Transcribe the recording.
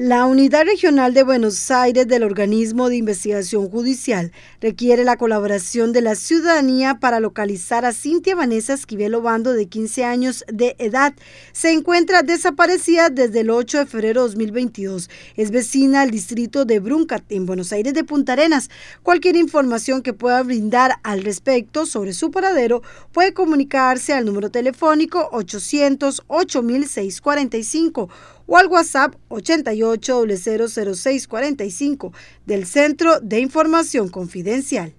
La Unidad Regional de Buenos Aires del Organismo de Investigación Judicial requiere la colaboración de la ciudadanía para localizar a Cintia Vanessa Esquivel Obando, de 15 años de edad. Se encuentra desaparecida desde el 8 de febrero de 2022. Es vecina al distrito de Bruncat, en Buenos Aires de Punta Arenas. Cualquier información que pueda brindar al respecto sobre su paradero puede comunicarse al número telefónico 800 8645 o al WhatsApp 88 800645 del Centro de Información Confidencial.